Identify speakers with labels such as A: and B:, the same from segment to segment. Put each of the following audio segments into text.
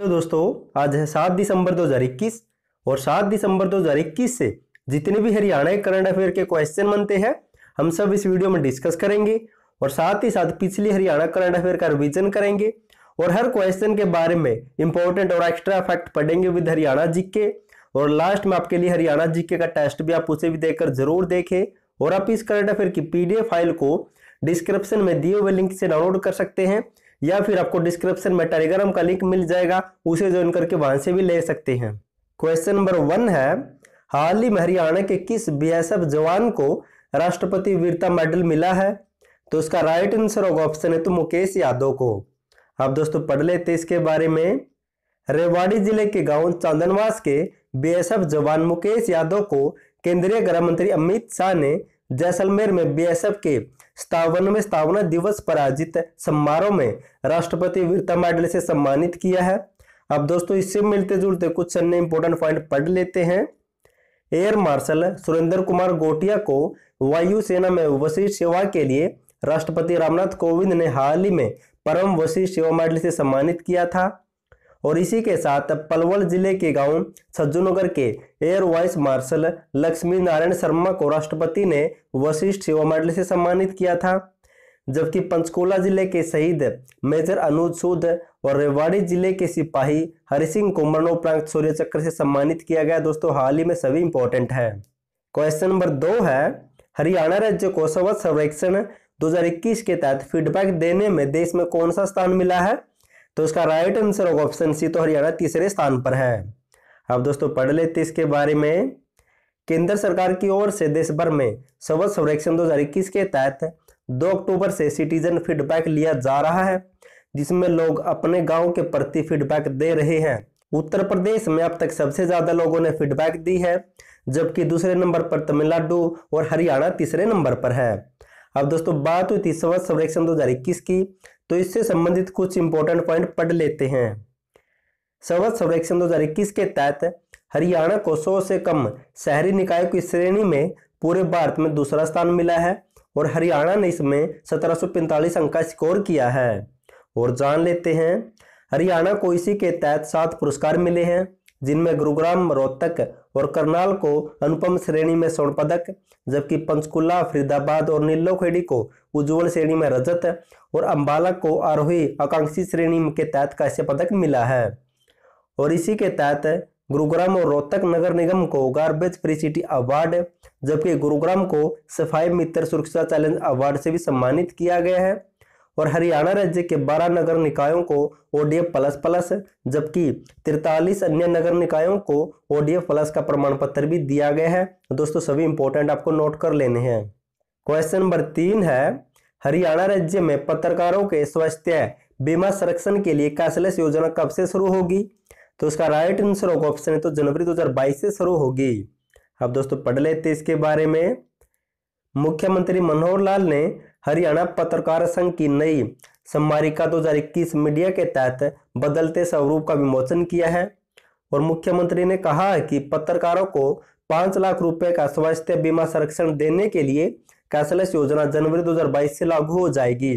A: hello दोस्तों आज है सात दिसंबर 2021 और सात दिसंबर 2021 से जितने भी हरियाणा के करंट अफेयर के क्वेश्चन बनते हैं हम सब इस वीडियो में डिस्कस करेंगे और साथ ही साथ पिछली हरियाणा करंट अफेयर का रिविजन करेंगे और हर क्वेश्चन के बारे में इंपॉर्टेंट और एक्स्ट्रा फैक्ट पढ़ेंगे विद हरियाणा जी के और लास्ट में आपके लिए हरियाणा जी का टेस्ट भी आप उसे भी देखकर जरूर देखें और आप इस करंट अफेयर की पीडीएफ फाइल को डिस्क्रिप्शन में दिए हुए लिंक से डाउनलोड कर सकते हैं या फिर आपको डिस्क्रिप्शन में टेलीग्राम का लिंक मिल जाएगा उसे ज्वाइन करके वहां से भी ले सकते हैं क्वेश्चन नंबर वन है हाल ही में हरियाणा के किस बीएसएफ जवान को राष्ट्रपति वीरता मेडल मिला है तो उसका राइट आंसर होगा ऑप्शन है तो मुकेश यादव को अब दोस्तों पढ़ लेते इसके बारे में रेवाड़ी जिले के गांव चांदनवास के बीएसएफ जवान मुकेश यादव को केंद्रीय गृह मंत्री अमित शाह ने जैसलमेर में बीएसएफ के सतावनवे स्थापना दिवस पराजित समारोह में राष्ट्रपति वीरता मेडल से सम्मानित किया है अब दोस्तों इससे मिलते जुलते कुछ अन्य इंपोर्टेंट पॉइंट पढ़ लेते हैं एयर मार्शल सुरेंद्र कुमार गोटिया को वायुसेना में वशिष्ठ सेवा के लिए राष्ट्रपति रामनाथ कोविंद ने हाल ही में परम वशिष्ठ सेवा मेडल से सम्मानित किया था और इसी के साथ पलवल जिले के गांव सज्जुनगर के air vice marshal Lakshmi Narayan Sharma को राष्ट्रपति ने वशिष्ठ सेवा मेडल से सम्मानित किया था जबकि पंचकुला जिले के शहीद मेजर अनुज सूद और रेवाड़ी जिले के सिपाही हरि सिंह को मरणोपरांत सूर्य चक्र से सम्मानित किया गया दोस्तों हाल ही में सभी इंपॉर्टेंट है क्वेश्चन नंबर दो है हरियाणा राज्य को स्वच्छ सर्वेक्षण 2021 के तहत फीडबैक देने में देश में कौन सा स्थान मिला है तो उसका राइट आंसर होगा ऑप्शन सी तो हरियाणा तीसरे स्थान पर है अब दोस्तों पढ़ लेते इसके बारे में केंद्र सरकार की ओर से देश भर में सवत संरक्षण 2021 के तहत दो अक्टूबर से सिटीजन फीडबैक लिया जा रहा है जिसमें लोग अपने गांव के प्रति फीडबैक दे रहे हैं उत्तर प्रदेश में अब तक सबसे ज्यादा लोगों ने फीडबैक दी है जबकि दूसरे नंबर पर तमिलनाडु और हरियाणा तीसरे नंबर पर है अब दोस्तों बात हुई थी स्वच्छ सर्वेक्षण 2021 की तो इससे संबंधित कुछ इंपॉर्टेंट पॉइंट पढ़ लेते हैं सड़क सर्वेक्षण दो के तहत हरियाणा को सौ से कम शहरी निकाय की श्रेणी में पूरे भारत में दूसरा स्थान मिला है और हरियाणा ने इसमें सत्रह अंक का स्कोर किया है और जान लेते हैं हरियाणा को इसी के तहत सात पुरस्कार मिले हैं जिनमें गुरुग्राम रोहतक और करनाल को अनुपम श्रेणी में स्वर्ण पदक जबकि पंचकुला फरीदाबाद और नीलोखेड़ी को उज्ज्वल श्रेणी में रजत और अम्बाला को आरोही आकांक्षी श्रेणी के तहत कांस्य पदक मिला है और इसी के तहत गुरुग्राम और रोहतक नगर निगम को गार्बेज फ्री सिटी अवार्ड जबकि गुरुग्राम को सफाई मित्र सुरक्षा चैलेंज अवार्ड से भी सम्मानित किया गया है और हरियाणा राज्य के 12 नगर निकायों को ओडीएफ प्लस प्लस जबकि तिरतालीस अन्य नगर निकायों को ओडीएफ प्लस का प्रमाण पत्र भी दिया गया है तो दोस्तों सभी इंपॉर्टेंट आपको नोट कर लेने हैं क्वेश्चन नंबर तीन है हरियाणा राज्य में पत्रकारों के स्वास्थ्य बीमा संरक्षण के लिए कैशलेस योजना कब से शुरू होगी तो उसका राइट आंसर होगा ऑप्शन है तो जनवरी 2022 से शुरू होगी अब दोस्तों पढ़ लेते इसके बारे में मुख्यमंत्री मनोहर लाल ने हरियाणा पत्रकार संघ की नई सम्मारिका 2021 मीडिया के तहत बदलते स्वरूप का विमोचन किया है और मुख्यमंत्री ने कहा है कि पत्रकारों को पांच लाख रुपए का स्वास्थ्य बीमा संरक्षण देने के लिए कैशलेस योजना जनवरी 2022 से लागू हो जाएगी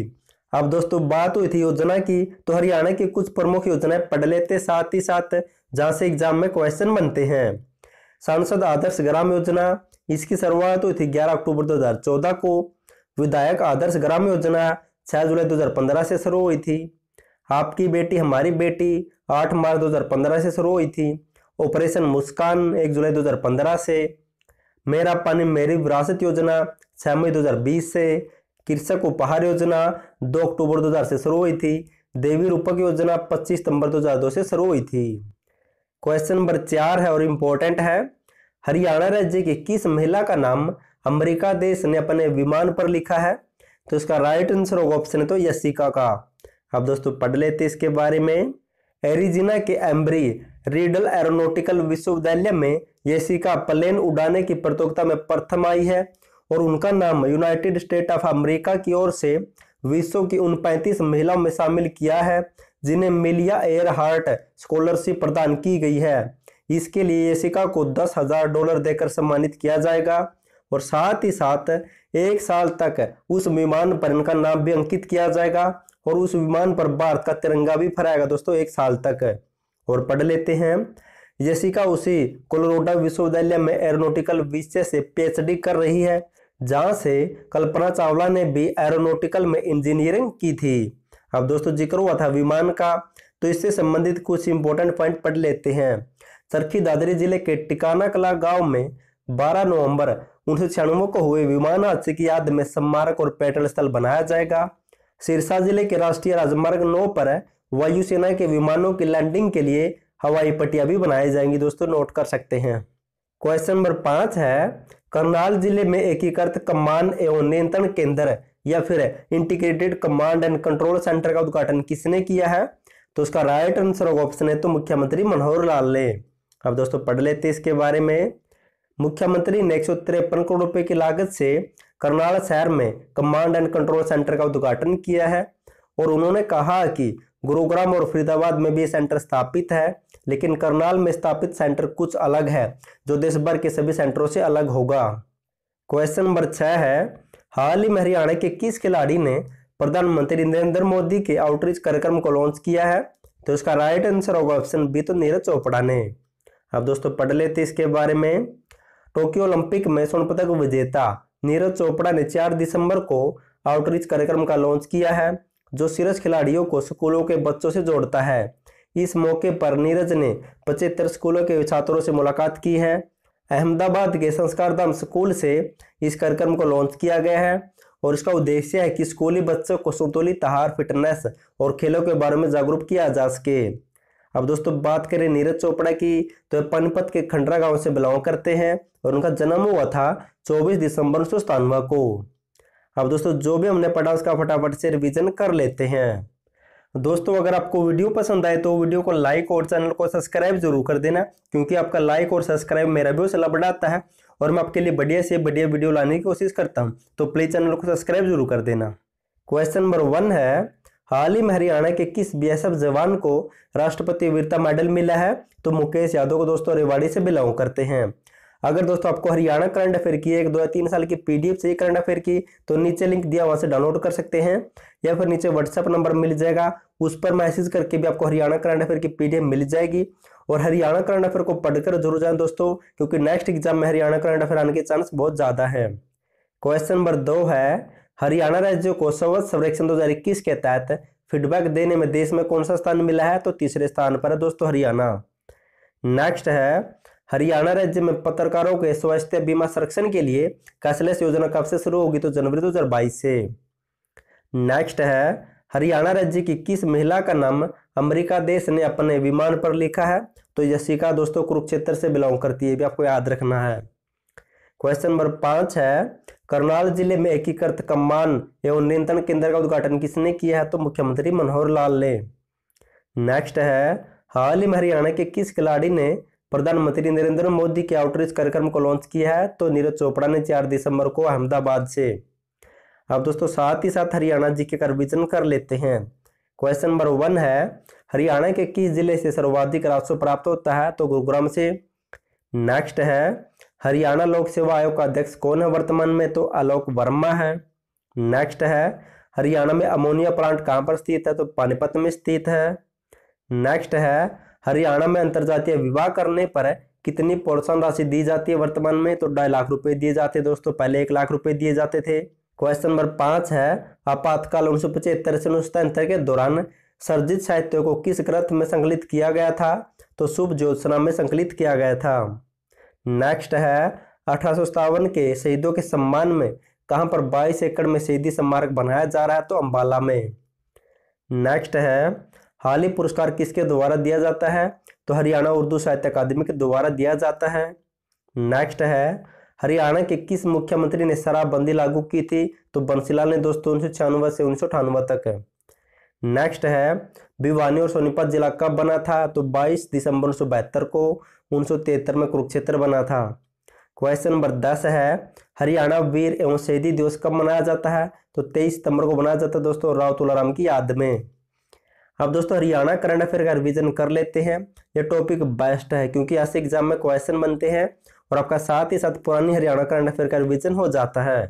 A: अब दोस्तों बात हुई थी योजना की तो हरियाणा की कुछ प्रमुख योजनाएं पढ़ लेते साथ ही साथ जहां से एग्जाम में क्वेश्चन बनते हैं सांसद आदर्श ग्राम योजना इसकी शुरुआत हुई थी ग्यारह अक्टूबर दो को विधायक आदर्श ग्राम योजना छह जुलाई 2015 से शुरू हुई थी आपकी बेटी हमारी बेटी 8 मार्च 2015 से शुरू हुई थी ऑपरेशन मुस्कान 1 जुलाई 2015 से मेरा पानी मेरी विरासत योजना छह मई 2020 से कृषक उपहार योजना 2 अक्टूबर 2000 से शुरू हुई थी देवी रूपक योजना 25 सितंबर 2002 से शुरू हुई थी क्वेश्चन नंबर चार है और इम्पोर्टेंट है हरियाणा राज्य की किस महिला का नाम अमेरिका देश ने अपने विमान पर लिखा है तो इसका राइट आंसर होगा ऑप्शन है तो यसिका का अब दोस्तों पढ़ लेते इसके बारे में एरिजिना के एम्ब्री रीडल एरोनोटिकल विश्वविद्यालय में यशिका प्लेन उड़ाने की प्रतियोगिता में प्रथम आई है और उनका नाम यूनाइटेड स्टेट ऑफ अमेरिका की ओर से विश्व की उन पैंतीस महिलाओं में शामिल किया है जिन्हें मिलिया एयर हार्ट स्कॉलरशिप प्रदान की गई है इसके लिए यशिका को दस हजार डॉलर देकर सम्मानित किया जाएगा और साथ ही साथ एक साल तक उस विमान पर इनका नाम भी अंकित किया जाएगा और उस विमान पर भारत का तिरंगा भी फहराएगा दोस्तों एक साल तक और पढ़ लेते हैं जैसिका उसी कोलोराडो विश्वविद्यालय में एरोनोटिकल विषय से पीएचडी कर रही है जहां से कल्पना चावला ने भी एरोनोटिकल में इंजीनियरिंग की थी अब दोस्तों जिक्र हुआ था विमान का तो इससे संबंधित कुछ इंपॉर्टेंट पॉइंट पढ़ लेते हैं चरखी दादरी जिले के टिकाना कला गांव में 12 नवंबर उन्नीस को हुए विमान हादसे की याद में स्मारक और पेट्रोल स्थल बनाया जाएगा सिरसा जिले के राष्ट्रीय राजमार्ग नौ पर वायुसेना के विमानों की लैंडिंग के लिए हवाई पट्टियां भी बनाई जाएंगी दोस्तों नोट कर सकते हैं क्वेश्चन नंबर पांच है करनाल जिले में एकीकृत कमान एवं नियंत्रण केंद्र या फिर integrated command and control centre का उद्घाटन किसने किया है तो उसका राइट आंसर होगा ऑप्शन है तो मुख्यमंत्री मनोहर लाल ने अब दोस्तों पढ़ लेते इसके बारे में मुख्यमंत्री ने एक करोड़ रुपए की लागत से करनाल शहर में कमांड एंड कंट्रोल सेंटर का उद्घाटन किया है और उन्होंने कहा कि गुरुग्राम और फरीदाबाद में भी सेंटर स्थापित है लेकिन करनाल में स्थापित सेंटर कुछ अलग है जो देश भर के सभी सेंटरों से अलग होगा क्वेश्चन नंबर छः है हाल ही में हरियाणा के किस खिलाड़ी ने प्रधानमंत्री नरेंद्र मोदी के आउटरीच कार्यक्रम को लॉन्च किया है तो इसका राइट आंसर होगा ऑप्शन बी तो नीरज चोपड़ा ने अब दोस्तों पढ़ लेते इसके बारे में टोक्यो ओलंपिक में स्वर्ण पदक विजेता नीरज चोपड़ा ने 4 दिसंबर को आउटरीच कार्यक्रम का लॉन्च किया है जो शीर्ष खिलाड़ियों को स्कूलों के बच्चों से जोड़ता है इस मौके पर नीरज ने पचहत्तर स्कूलों के छात्रों से मुलाकात की है अहमदाबाद के संस्कार धाम स्कूल से इस कार्यक्रम को लॉन्च किया गया है और इसका उद्देश्य है कि स्कूली बच्चों को संतुलित आहार फिटनेस और खेलों के बारे में जागरूक किया जा सके अब दोस्तों बात करें नीरज चोपड़ा की तो पनपत के खंडरा गांव से बिलोंग करते हैं और उनका जन्म हुआ था 24 दिसंबर उन्नीस को अब दोस्तों जो भी हमने पढ़ा उसका फटाफट से रिवीजन कर लेते हैं दोस्तों अगर आपको वीडियो पसंद आए तो वीडियो को लाइक और चैनल को सब्सक्राइब जरूर कर देना क्योंकि आपका लाइक और सब्सक्राइब मेरा भी हौसला बढ़ाता है और मैं आपके लिए बढ़िया से बढ़िया वीडियो लाने की कोशिश करता हूँ तो प्लीज़ चैनल को सब्सक्राइब जरूर कर देना क्वेश्चन नंबर वन है हाल ही में हरियाणा के किस बीएसएफ जवान को राष्ट्रपति वीरता मेडल मिला है तो मुकेश यादव को दोस्तों रेवाड़ी से बिलोंग करते हैं अगर दोस्तों आपको हरियाणा करंट अफेयर की एक दो या तीन साल की पीडीएफ चाहिए करंट अफेयर की तो नीचे लिंक दिया वहां से डाउनलोड कर सकते हैं या फिर नीचे व्हाट्सअप नंबर मिल जाएगा उस पर मैसेज करके भी आपको हरियाणा करंट अफेयर की पीडीएफ मिल जाएगी और हरियाणा करंट अफेयर को पढ़कर जरूर जाए दोस्तों क्योंकि नेक्स्ट एग्जाम में हरियाणा करंट अफेयर आने के चांस बहुत ज़्यादा है क्वेश्चन नंबर दो है हरियाणा राज्य को कोषवत संरक्षण इक्कीस के तहत फीडबैक देने में देश में कौन सा स्थान मिला है तो तीसरे स्थान पर है दोस्तों हरियाणा नेक्स्ट है हरियाणा राज्य में पत्रकारों के स्वास्थ्य बीमा संरक्षण के लिए कैशलेस योजना कब से शुरू होगी तो जनवरी 2022 से नेक्स्ट है हरियाणा राज्य की किस महिला का नाम अमेरिका देश ने अपने विमान पर लिखा है तो यशिका दोस्तों कुरुक्षेत्र से बिलोंग करती है भी आपको याद रखना है क्वेश्चन नंबर पाँच है करनाल जिले में एकीकृत कमान एवं नियंत्रण केंद्र का उद्घाटन किसने किया है तो मुख्यमंत्री मनोहर लाल ने नेक्स्ट है हाल ही में हरियाणा के किस खिलाड़ी ने प्रधानमंत्री नरेंद्र मोदी के आउटरीच कार्यक्रम को लॉन्च किया है तो नीरज चोपड़ा ने चार दिसंबर को अहमदाबाद से अब दोस्तों साथ ही साथ हरियाणा जी के रिविजन कर लेते हैं क्वेश्चन नंबर वन है हरियाणा के किस जिले से सर्वाधिक राजस्व प्राप्त होता है तो गुरुग्राम से नेक्स्ट है हरियाणा लोक सेवा आयोग का अध्यक्ष कौन है वर्तमान में तो आलोक वर्मा है नेक्स्ट है हरियाणा में अमोनिया प्लांट कहाँ पर स्थित है तो पानीपत में स्थित है नेक्स्ट है हरियाणा में अंतर्जातीय विवाह करने पर कितनी प्रोत्साहन राशि दी जाती है वर्तमान में तो ढाई लाख रुपए दिए जाते हैं दोस्तों पहले एक लाख रुपए दिए जाते थे क्वेश्चन नंबर पांच है आपातकाल उन्नीस सौ पचहत्तर से उन्नीस के दौरान सर्जित साहित्य को किस ग्रंथ में संकलित किया गया था तो शुभ ज्योत्सना में संकलित किया गया था नेक्स्ट है अठारह के शहीदों के सम्मान में कहाँ पर 22 एकड़ में शहीदी स्मारक बनाया जा रहा है तो अम्बाला में नेक्स्ट है हाल ही पुरस्कार किसके द्वारा दिया जाता है तो हरियाणा उर्दू साहित्य अकादमी के द्वारा दिया जाता है नेक्स्ट है हरियाणा के किस मुख्यमंत्री ने शराबबंदी लागू की थी तो बंसीलाल ने दोस्तों उन्नीस से उन्नीस तक है नेक्स्ट है भिवानी और सोनीपत जिला कब बना था तो 22 दिसंबर उन्नीस को उन्नीस में कुरुक्षेत्र बना था क्वेश्चन नंबर दस है हरियाणा वीर एवं शहीदी दिवस कब मनाया जाता है तो 23 सितंबर को मनाया जाता है दोस्तों राव तुलाराम की याद में अब दोस्तों हरियाणा करंट अफेयर का रिविजन कर लेते हैं यह टॉपिक बेस्ट है क्योंकि ऐसे एग्जाम में क्वेश्चन बनते हैं और आपका साथ ही साथ पुरानी हरियाणा करंट अफेयर का रिविजन हो जाता है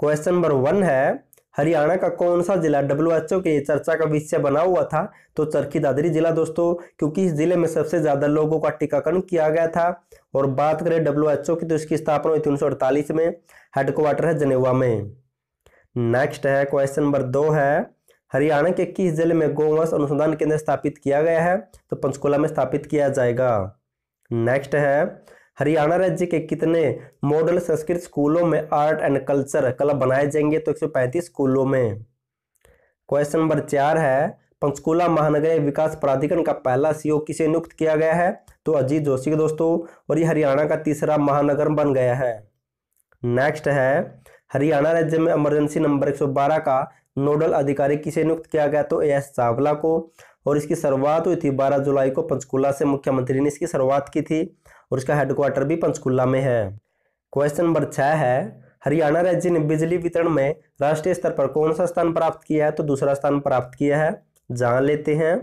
A: क्वेश्चन नंबर वन है हरियाणा का कौन सा जिला डब्ल्यू के चर्चा का विषय बना हुआ था तो चरखी दादरी जिला दोस्तों क्योंकि इस जिले में सबसे ज्यादा लोगों का टीकाकरण किया गया था और बात करें डब्ल्यू की तो इसकी स्थापना हुई थी उन्नीस में हेडक्वार्टर है जनेवा में नेक्स्ट है क्वेश्चन नंबर दो है हरियाणा के किस जिले में गोवंश अनुसंधान केंद्र स्थापित किया गया है तो पंचकुला में स्थापित किया जाएगा नेक्स्ट है हरियाणा राज्य के कितने मॉडल संस्कृत स्कूलों में आर्ट एंड कल्चर क्लब बनाए जाएंगे तो पैंतीस स्कूलों में क्वेश्चन नंबर चार है पंचकूला महानगर विकास प्राधिकरण का पहला सीओ किसे नियुक्त किया गया है तो अजीत जोशी के दोस्तों और ये हरियाणा का तीसरा महानगर बन गया है नेक्स्ट है हरियाणा राज्य में इमरजेंसी नंबर 112 का नोडल अधिकारी किसे नियुक्त किया गया तो ए एस चावला को और इसकी शुरुआत हुई थी 12 जुलाई को पंचकूला से मुख्यमंत्री ने इसकी शुरुआत की थी और इसका हेडक्वार्टर भी पंचकुला में है क्वेश्चन नंबर छः है हरियाणा राज्य ने बिजली वितरण में राष्ट्रीय स्तर पर कौन सा स्थान प्राप्त किया है तो दूसरा स्थान प्राप्त किया है जान लेते हैं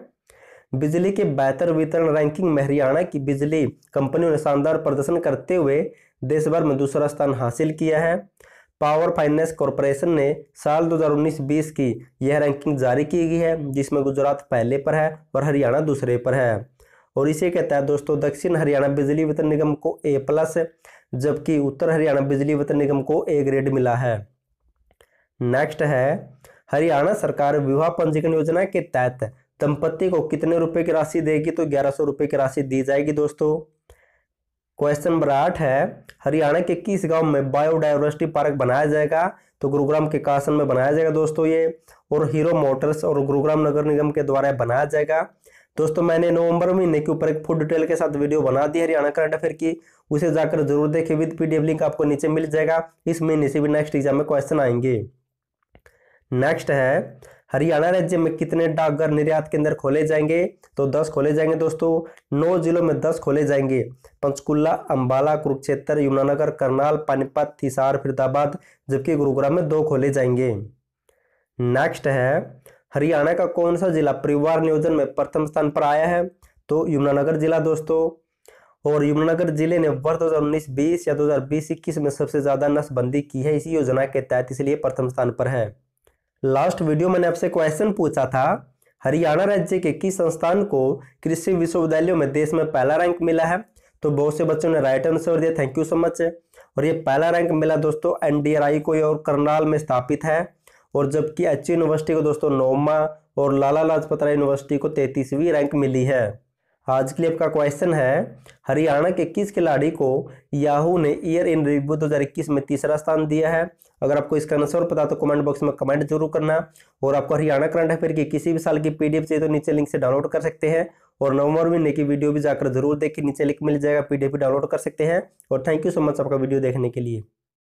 A: बिजली के बेहतर वितरण रैंकिंग में हरियाणा की बिजली कंपनियों ने शानदार प्रदर्शन करते हुए देश भर में दूसरा स्थान हासिल किया है पावर फाइनेंस कॉरपोरेशन ने साल 2019-20 की यह रैंकिंग जारी की गई है जिसमें गुजरात पहले पर है और हरियाणा दूसरे पर है और इसी के तहत दोस्तों दक्षिण हरियाणा बिजली वितरण निगम को ए प्लस जबकि उत्तर हरियाणा बिजली वितरण निगम को ए ग्रेड मिला है नेक्स्ट है हरियाणा सरकार विवाह पंजीकरण योजना के तहत दंपत्ति को कितने रुपए की राशि देगी तो ग्यारह सौ रुपए की राशि दी जाएगी दोस्तों क्वेश्चन नंबर आठ है हरियाणा के किस गांव में बायोडाइवर्सिटी पार्क बनाया जाएगा तो गुरुग्राम के कासन में बनाया जाएगा दोस्तों ये और हीरो मोटर्स और गुरुग्राम नगर निगम के द्वारा बनाया जाएगा दोस्तों मैंने नवंबर महीने के ऊपर एक फूड डिटेल के साथ वीडियो बना दी हरियाणा करंट अफेयर की उसे जाकर जरूर देखें विद पीडीएफ लिंक आपको नीचे मिल जाएगा इस महीने से भी नेक्स्ट एग्जाम में क्वेश्चन आएंगे नेक्स्ट है हरियाणा राज्य में कितने डाकघर निर्यात के अंदर खोले जाएंगे तो दस खोले जाएंगे दोस्तों नौ जिलों में दस खोले जाएंगे पंचकुला अंबाला कुरुक्षेत्र यमुनानगर करनाल पानीपत हिसार फरीदाबाद जबकि गुरुग्राम में दो खोले जाएंगे नेक्स्ट है हरियाणा का कौन सा जिला परिवार नियोजन में प्रथम स्थान पर आया है तो यमुनानगर जिला दोस्तों और यमुनानगर जिले ने वर्ष उन्नीस बीस या बीस इक्कीस में सबसे ज्यादा नसबंदी की है इसी योजना के तहत इसलिए प्रथम स्थान पर है लास्ट वीडियो मैंने आपसे क्वेश्चन पूछा था हरियाणा राज्य के किस संस्थान को कृषि विश्वविद्यालयों में देश में पहला रैंक मिला है तो बहुत से बच्चों ने राइट आंसर दिया थैंक यू सो मच और ये पहला रैंक मिला दोस्तों एनडीआरआई को और करनाल में स्थापित है और जबकि एच यूनिवर्सिटी को दोस्तों नौमा और लाला लाजपत राय यूनिवर्सिटी को तैतीसवीं रैंक मिली है आज के लिए आपका क्वेश्चन है हरियाणा के किस खिलाड़ी को याहू ने ईयर इन रिव्यू 2021 में तीसरा स्थान दिया है अगर आपको इसका आंसर पता तो कमेंट बॉक्स में कमेंट जरूर करना और आपको हरियाणा करंट अफेयर की किसी भी साल की पीडीएफ चाहिए तो नीचे लिंक से डाउनलोड कर सकते हैं और नवंबर महीने की वीडियो भी जाकर जरूर देखिए नीचे लिंक मिल जाएगा पीडीएफ डाउनलोड कर सकते हैं और थैंक यू सो मच आपका वीडियो देखने के लिए